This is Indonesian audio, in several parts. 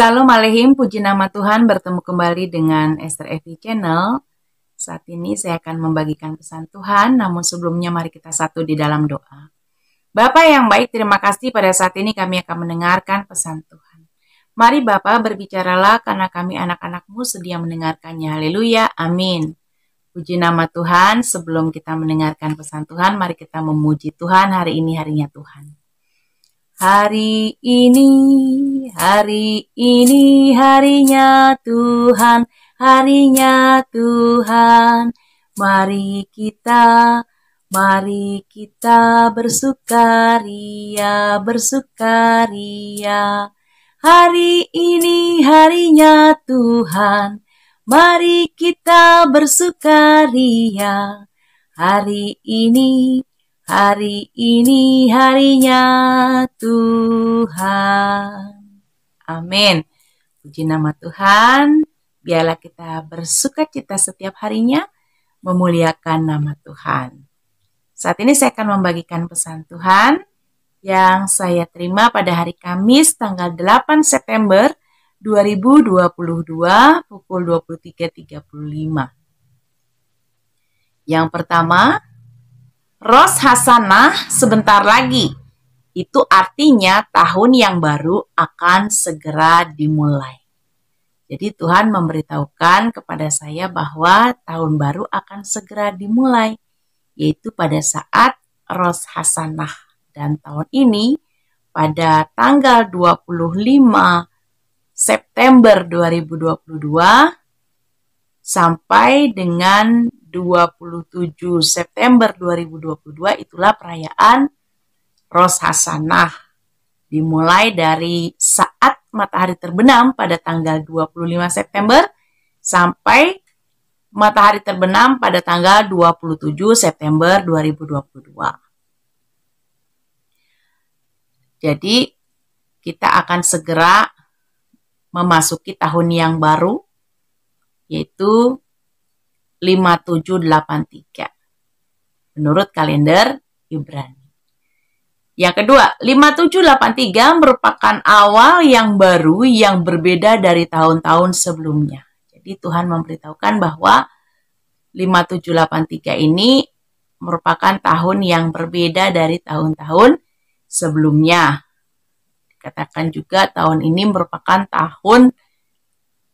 Salam Alehim, puji nama Tuhan, bertemu kembali dengan Esther Evi Channel. Saat ini saya akan membagikan pesan Tuhan, namun sebelumnya mari kita satu di dalam doa. Bapak yang baik, terima kasih pada saat ini kami akan mendengarkan pesan Tuhan. Mari Bapak berbicaralah karena kami anak-anakmu sedia mendengarkannya. Haleluya, amin. Puji nama Tuhan, sebelum kita mendengarkan pesan Tuhan, mari kita memuji Tuhan hari ini harinya Tuhan. Hari ini Hari ini harinya Tuhan, harinya Tuhan. Mari kita, mari kita bersukaria, bersukaria. Hari ini harinya Tuhan, mari kita bersukaria. Hari ini, hari ini harinya Tuhan. Amin. Puji nama Tuhan, biarlah kita bersuka cita setiap harinya, memuliakan nama Tuhan. Saat ini saya akan membagikan pesan Tuhan yang saya terima pada hari Kamis tanggal 8 September 2022 pukul 23.35. Yang pertama, Ros Hasanah sebentar lagi itu artinya tahun yang baru akan segera dimulai. Jadi Tuhan memberitahukan kepada saya bahwa tahun baru akan segera dimulai, yaitu pada saat Ros Hasanah. Dan tahun ini pada tanggal 25 September 2022 sampai dengan 27 September 2022 itulah perayaan Ros Hasanah. Dimulai dari saat matahari terbenam pada tanggal 25 September sampai matahari terbenam pada tanggal 27 September 2022. Jadi kita akan segera memasuki tahun yang baru yaitu 5783 menurut kalender Ibrani. Yang kedua, 5783 merupakan awal yang baru yang berbeda dari tahun-tahun sebelumnya. Jadi Tuhan memberitahukan bahwa 5783 ini merupakan tahun yang berbeda dari tahun-tahun sebelumnya. Dikatakan juga tahun ini merupakan tahun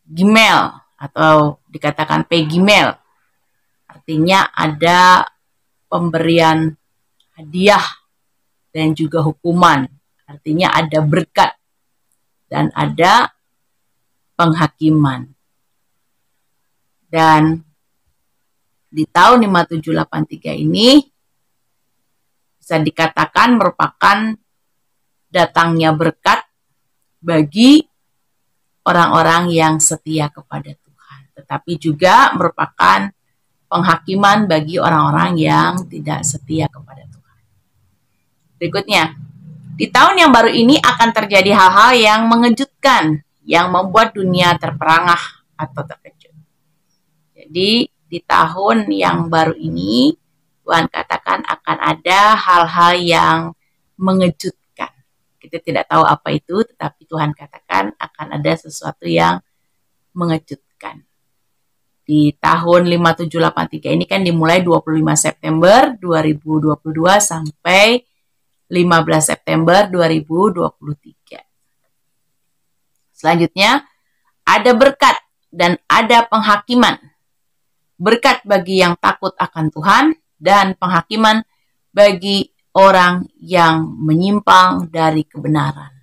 Gimel atau dikatakan Pegimel. Artinya ada pemberian hadiah dan juga hukuman. Artinya ada berkat dan ada penghakiman. Dan di tahun 5783 ini bisa dikatakan merupakan datangnya berkat bagi orang-orang yang setia kepada Tuhan, tetapi juga merupakan penghakiman bagi orang-orang yang tidak setia kepada Tuhan. Berikutnya, di tahun yang baru ini akan terjadi hal-hal yang mengejutkan, yang membuat dunia terperangah atau terkejut. Jadi, di tahun yang baru ini, Tuhan katakan akan ada hal-hal yang mengejutkan. Kita tidak tahu apa itu, tetapi Tuhan katakan akan ada sesuatu yang mengejutkan. Di tahun 5783 ini kan dimulai 25 September 2022 sampai 15 September 2023. Selanjutnya, ada berkat dan ada penghakiman. Berkat bagi yang takut akan Tuhan dan penghakiman bagi orang yang menyimpang dari kebenaran.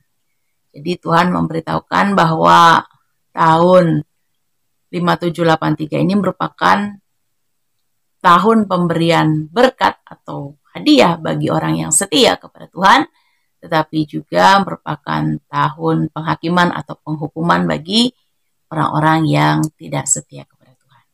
Jadi Tuhan memberitahukan bahwa tahun 5783 ini merupakan tahun pemberian berkat atau hadiah bagi orang yang setia kepada Tuhan, tetapi juga merupakan tahun penghakiman atau penghukuman bagi orang-orang yang tidak setia kepada Tuhan.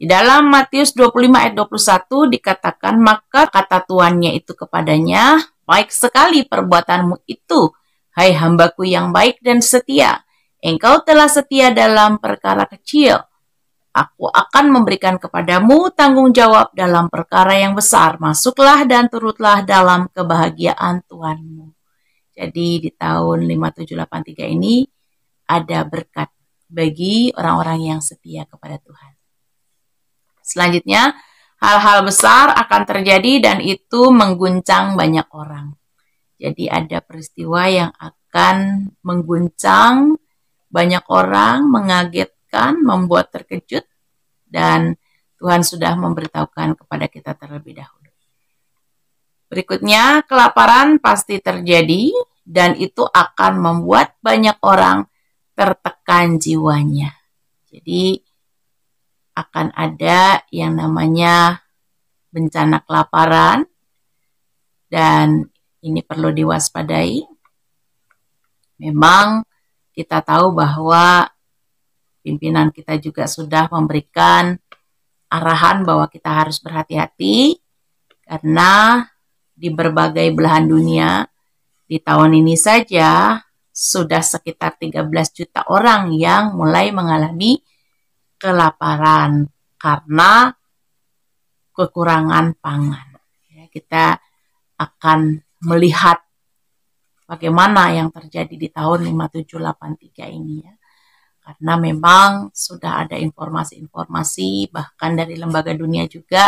Di dalam Matius 25 ayat 21 dikatakan, maka kata tuannya itu kepadanya, baik sekali perbuatanmu itu, hai hambaku yang baik dan setia. Engkau telah setia dalam perkara kecil, Aku akan memberikan kepadamu tanggung jawab dalam perkara yang besar. Masuklah dan turutlah dalam kebahagiaan Tuhanmu. Jadi di tahun 5783 ini ada berkat bagi orang-orang yang setia kepada Tuhan. Selanjutnya, hal-hal besar akan terjadi dan itu mengguncang banyak orang. Jadi ada peristiwa yang akan mengguncang banyak orang, mengaget mengejutkan, membuat terkejut, dan Tuhan sudah memberitahukan kepada kita terlebih dahulu. Berikutnya, kelaparan pasti terjadi dan itu akan membuat banyak orang tertekan jiwanya. Jadi akan ada yang namanya bencana kelaparan dan ini perlu diwaspadai. Memang kita tahu bahwa pimpinan kita juga sudah memberikan arahan bahwa kita harus berhati-hati karena di berbagai belahan dunia di tahun ini saja sudah sekitar 13 juta orang yang mulai mengalami kelaparan karena kekurangan pangan. Ya, kita akan melihat bagaimana yang terjadi di tahun 5783 ini ya karena memang sudah ada informasi-informasi bahkan dari lembaga dunia juga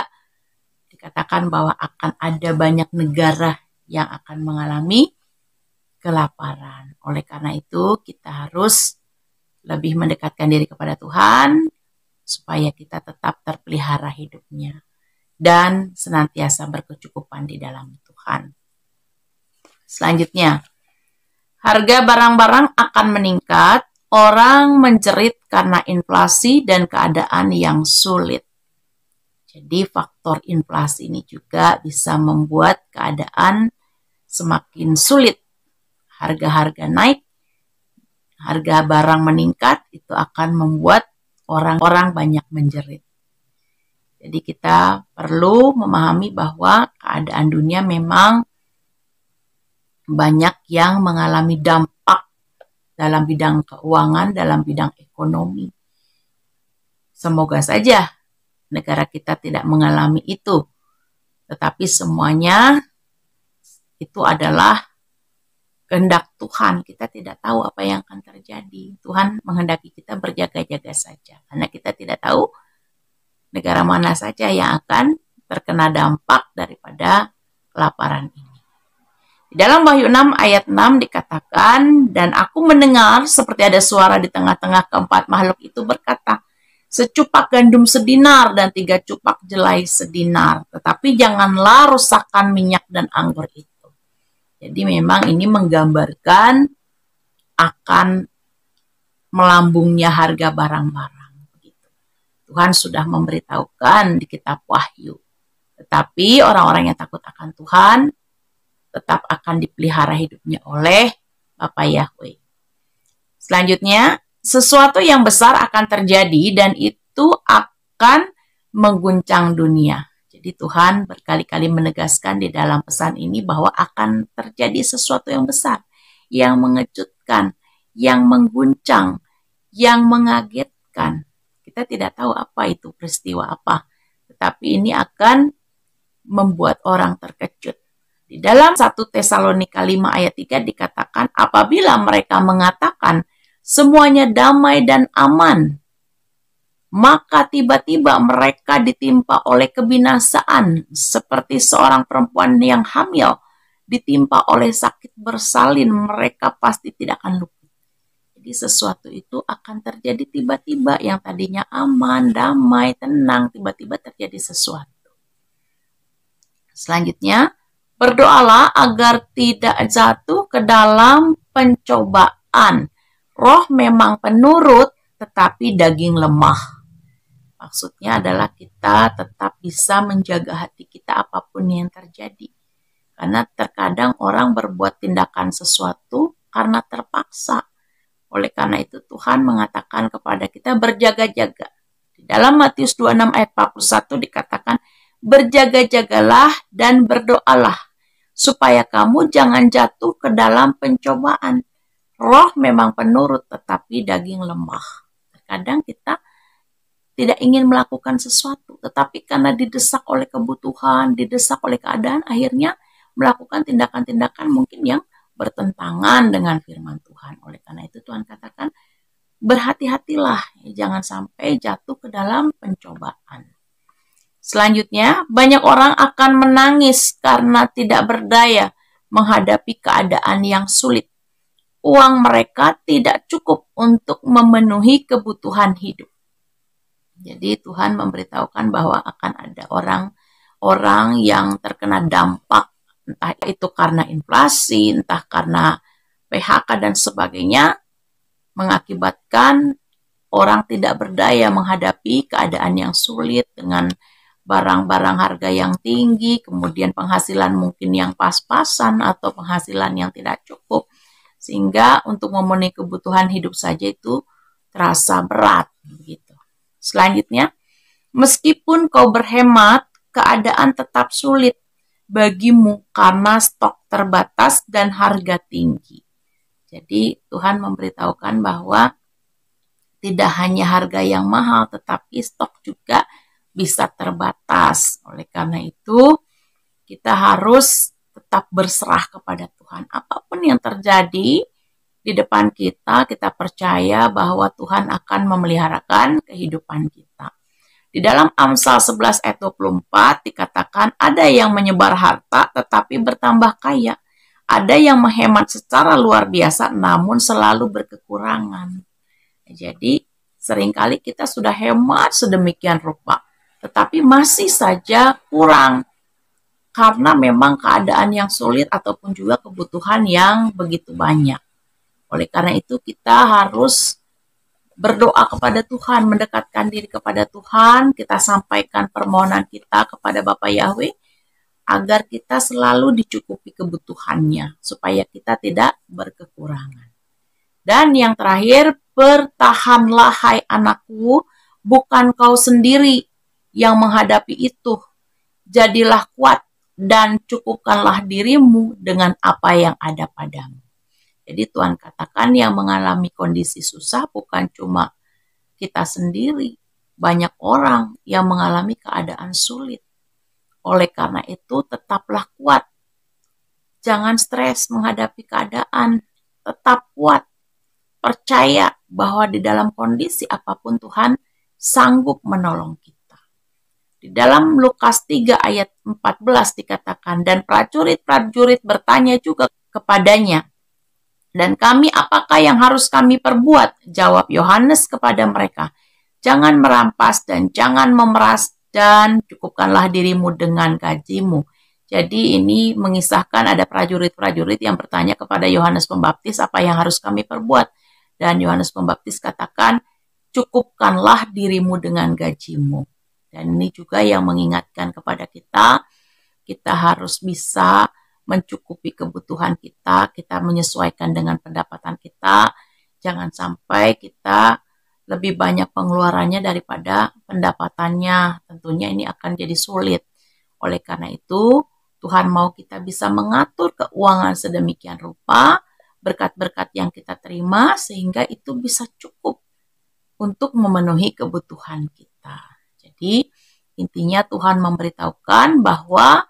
dikatakan bahwa akan ada banyak negara yang akan mengalami kelaparan. Oleh karena itu, kita harus lebih mendekatkan diri kepada Tuhan supaya kita tetap terpelihara hidupnya dan senantiasa berkecukupan di dalam Tuhan. Selanjutnya, harga barang-barang akan meningkat orang menjerit karena inflasi dan keadaan yang sulit. Jadi faktor inflasi ini juga bisa membuat keadaan semakin sulit. Harga-harga naik, harga barang meningkat, itu akan membuat orang-orang banyak menjerit. Jadi kita perlu memahami bahwa keadaan dunia memang banyak yang mengalami dampak dalam bidang keuangan, dalam bidang ekonomi. Semoga saja negara kita tidak mengalami itu. Tetapi semuanya itu adalah kehendak Tuhan. Kita tidak tahu apa yang akan terjadi. Tuhan menghendaki kita berjaga-jaga saja. Karena kita tidak tahu negara mana saja yang akan terkena dampak daripada kelaparan ini. Dalam Wahyu 6 ayat 6 dikatakan, dan aku mendengar seperti ada suara di tengah-tengah keempat makhluk itu berkata, secupak gandum sedinar dan tiga cupak jelai sedinar, tetapi janganlah rusakkan minyak dan anggur itu. Jadi memang ini menggambarkan akan melambungnya harga barang-barang. Tuhan sudah memberitahukan di kitab Wahyu. Tetapi orang-orang yang takut akan Tuhan tetap akan dipelihara hidupnya oleh Bapak Yahweh. Selanjutnya, sesuatu yang besar akan terjadi dan itu akan mengguncang dunia. Jadi Tuhan berkali-kali menegaskan di dalam pesan ini bahwa akan terjadi sesuatu yang besar, yang mengejutkan, yang mengguncang, yang mengagetkan. Kita tidak tahu apa itu peristiwa apa, tetapi ini akan membuat orang terkejut. Di dalam 1 Tesalonika 5 ayat 3 dikatakan apabila mereka mengatakan semuanya damai dan aman, maka tiba-tiba mereka ditimpa oleh kebinasaan seperti seorang perempuan yang hamil ditimpa oleh sakit bersalin, mereka pasti tidak akan lupa Jadi sesuatu itu akan terjadi tiba-tiba yang tadinya aman, damai, tenang, tiba-tiba terjadi sesuatu. Selanjutnya, Berdoalah agar tidak jatuh ke dalam pencobaan. Roh memang penurut, tetapi daging lemah. Maksudnya adalah kita tetap bisa menjaga hati kita apapun yang terjadi. Karena terkadang orang berbuat tindakan sesuatu karena terpaksa. Oleh karena itu Tuhan mengatakan kepada kita berjaga-jaga. Di dalam Matius 26 ayat 41 dikatakan, berjaga-jagalah dan berdoalah supaya kamu jangan jatuh ke dalam pencobaan. Roh memang penurut, tetapi daging lemah. Kadang kita tidak ingin melakukan sesuatu, tetapi karena didesak oleh kebutuhan, didesak oleh keadaan, akhirnya melakukan tindakan-tindakan mungkin yang bertentangan dengan firman Tuhan. Oleh karena itu Tuhan katakan, berhati-hatilah, jangan sampai jatuh ke dalam pencobaan. Selanjutnya, banyak orang akan menangis karena tidak berdaya menghadapi keadaan yang sulit. Uang mereka tidak cukup untuk memenuhi kebutuhan hidup. Jadi Tuhan memberitahukan bahwa akan ada orang-orang yang terkena dampak entah itu karena inflasi, entah karena PHK dan sebagainya mengakibatkan orang tidak berdaya menghadapi keadaan yang sulit dengan barang-barang harga yang tinggi, kemudian penghasilan mungkin yang pas-pasan atau penghasilan yang tidak cukup. Sehingga untuk memenuhi kebutuhan hidup saja itu terasa berat gitu. Selanjutnya, meskipun kau berhemat, keadaan tetap sulit bagimu karena stok terbatas dan harga tinggi. Jadi Tuhan memberitahukan bahwa tidak hanya harga yang mahal tetapi stok juga bisa terbatas. Oleh karena itu, kita harus tetap berserah kepada Tuhan. Apapun yang terjadi di depan kita, kita percaya bahwa Tuhan akan memeliharakan kehidupan kita. Di dalam Amsal 11 ayat 24 dikatakan ada yang menyebar harta tetapi bertambah kaya. Ada yang menghemat secara luar biasa namun selalu berkekurangan. Jadi seringkali kita sudah hemat sedemikian rupa tetapi masih saja kurang karena memang keadaan yang sulit ataupun juga kebutuhan yang begitu banyak. Oleh karena itu kita harus berdoa kepada Tuhan, mendekatkan diri kepada Tuhan, kita sampaikan permohonan kita kepada Bapak Yahweh agar kita selalu dicukupi kebutuhannya supaya kita tidak berkekurangan. Dan yang terakhir, bertahanlah hai anakku, bukan kau sendiri yang menghadapi itu. Jadilah kuat dan cukupkanlah dirimu dengan apa yang ada padamu. Jadi Tuhan katakan yang mengalami kondisi susah bukan cuma kita sendiri, banyak orang yang mengalami keadaan sulit. Oleh karena itu tetaplah kuat. Jangan stres menghadapi keadaan, tetap kuat. Percaya bahwa di dalam kondisi apapun Tuhan sanggup menolong kita. Di dalam Lukas 3 ayat 14 dikatakan, dan prajurit-prajurit bertanya juga kepadanya, dan kami apakah yang harus kami perbuat? Jawab Yohanes kepada mereka, jangan merampas dan jangan memeras dan cukupkanlah dirimu dengan gajimu. Jadi ini mengisahkan ada prajurit-prajurit yang bertanya kepada Yohanes Pembaptis apa yang harus kami perbuat. Dan Yohanes Pembaptis katakan, cukupkanlah dirimu dengan gajimu. Dan ini juga yang mengingatkan kepada kita, kita harus bisa mencukupi kebutuhan kita, kita menyesuaikan dengan pendapatan kita. Jangan sampai kita lebih banyak pengeluarannya daripada pendapatannya. Tentunya ini akan jadi sulit. Oleh karena itu, Tuhan mau kita bisa mengatur keuangan sedemikian rupa, berkat-berkat yang kita terima, sehingga itu bisa cukup untuk memenuhi kebutuhan kita. Intinya Tuhan memberitahukan bahwa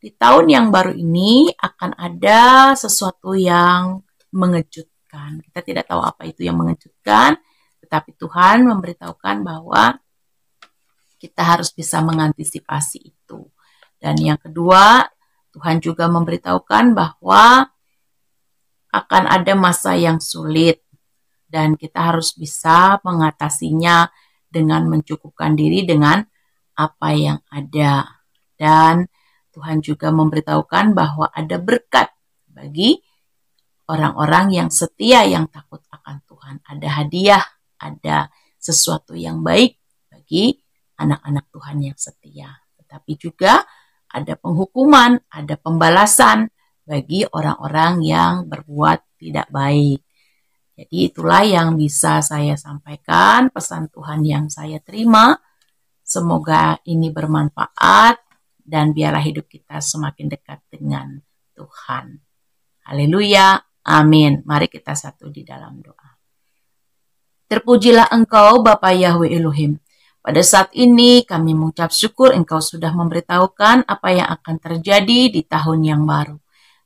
di tahun yang baru ini akan ada sesuatu yang mengejutkan. Kita tidak tahu apa itu yang mengejutkan, tetapi Tuhan memberitahukan bahwa kita harus bisa mengantisipasi itu. Dan yang kedua, Tuhan juga memberitahukan bahwa akan ada masa yang sulit dan kita harus bisa mengatasinya dengan mencukupkan diri dengan apa yang ada. Dan Tuhan juga memberitahukan bahwa ada berkat bagi orang-orang yang setia yang takut akan Tuhan. Ada hadiah, ada sesuatu yang baik bagi anak-anak Tuhan yang setia. Tetapi juga ada penghukuman, ada pembalasan bagi orang-orang yang berbuat tidak baik. Jadi itulah yang bisa saya sampaikan, pesan Tuhan yang saya terima. Semoga ini bermanfaat dan biarlah hidup kita semakin dekat dengan Tuhan. Haleluya, amin. Mari kita satu di dalam doa. Terpujilah engkau Bapa Yahweh Elohim. Pada saat ini kami mengucap syukur engkau sudah memberitahukan apa yang akan terjadi di tahun yang baru.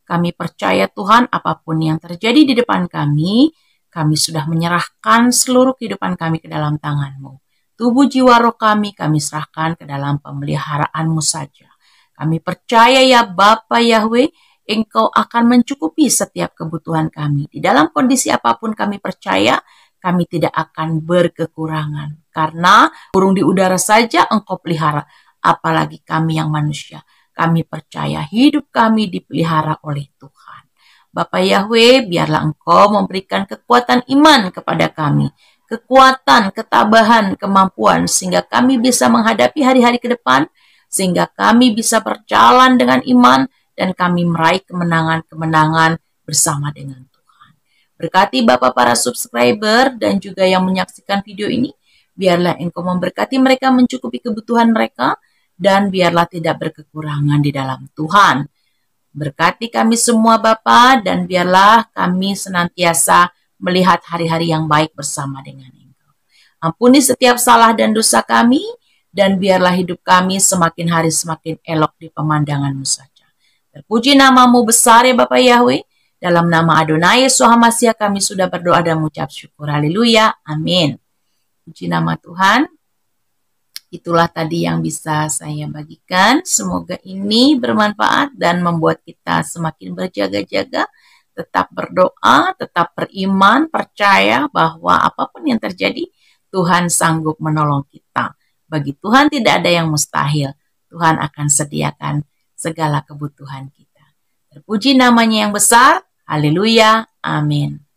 Kami percaya Tuhan apapun yang terjadi di depan kami, kami sudah menyerahkan seluruh kehidupan kami ke dalam tanganmu. Tubuh jiwa roh kami kami serahkan ke dalam pemeliharaanmu saja. Kami percaya ya Bapa Yahweh, Engkau akan mencukupi setiap kebutuhan kami. Di dalam kondisi apapun kami percaya, kami tidak akan berkekurangan. Karena burung di udara saja Engkau pelihara, apalagi kami yang manusia. Kami percaya hidup kami dipelihara oleh Tuhan. Bapa Yahweh, biarlah Engkau memberikan kekuatan iman kepada kami, kekuatan, ketabahan, kemampuan, sehingga kami bisa menghadapi hari-hari ke depan, sehingga kami bisa berjalan dengan iman, dan kami meraih kemenangan-kemenangan bersama dengan Tuhan. Berkati Bapak para subscriber dan juga yang menyaksikan video ini, biarlah Engkau memberkati mereka mencukupi kebutuhan mereka, dan biarlah tidak berkekurangan di dalam Tuhan. Berkati kami semua Bapa dan biarlah kami senantiasa melihat hari-hari yang baik bersama dengan Engkau. Ampuni setiap salah dan dosa kami dan biarlah hidup kami semakin hari semakin elok di pemandanganmu saja. Terpuji namamu besar ya Bapak Yahweh. Dalam nama Adonai Yesus HaMasya kami sudah berdoa dan mengucap syukur. Haleluya. Amin. Puji nama Tuhan itulah tadi yang bisa saya bagikan. Semoga ini bermanfaat dan membuat kita semakin berjaga-jaga, tetap berdoa, tetap beriman, percaya bahwa apapun yang terjadi, Tuhan sanggup menolong kita. Bagi Tuhan tidak ada yang mustahil. Tuhan akan sediakan segala kebutuhan kita. Terpuji namanya yang besar. Haleluya. Amin.